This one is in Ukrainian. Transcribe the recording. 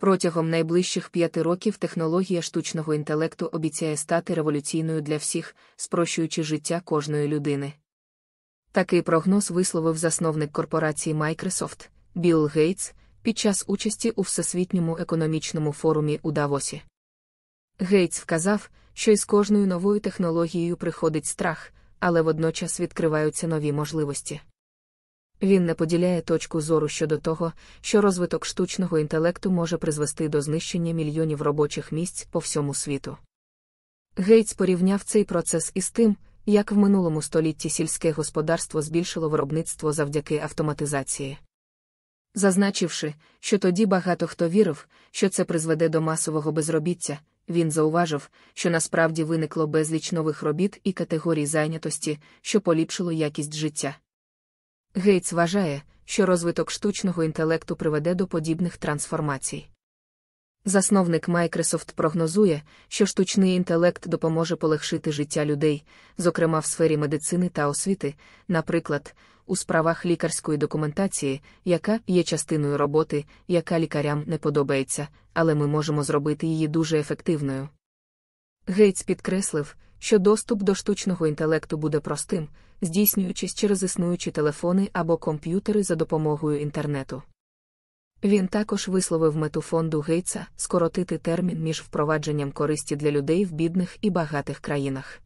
Протягом найближчих п'яти років технологія штучного інтелекту обіцяє стати революційною для всіх, спрощуючи життя кожної людини. Такий прогноз висловив засновник корпорації Microsoft Білл Гейтс під час участі у Всесвітньому економічному форумі у Давосі. Гейтс вказав, що із кожною новою технологією приходить страх, але водночас відкриваються нові можливості. Він не поділяє точку зору щодо того, що розвиток штучного інтелекту може призвести до знищення мільйонів робочих місць по всьому світу. Гейтс порівняв цей процес із тим, як в минулому столітті сільське господарство збільшило виробництво завдяки автоматизації. Зазначивши, що тоді багато хто вірив, що це призведе до масового безробіття, він зауважив, що насправді виникло безліч нових робіт і категорій зайнятості, що поліпшило якість життя. Гейтс вважає, що розвиток штучного інтелекту приведе до подібних трансформацій. Засновник Microsoft прогнозує, що штучний інтелект допоможе полегшити життя людей, зокрема в сфері медицини та освіти, наприклад, у справах лікарської документації, яка є частиною роботи, яка лікарям не подобається, але ми можемо зробити її дуже ефективною. Гейтс підкреслив, що доступ до штучного інтелекту буде простим, здійснюючись через існуючі телефони або комп'ютери за допомогою інтернету. Він також висловив мету фонду Гейтса скоротити термін між впровадженням користі для людей в бідних і багатих країнах.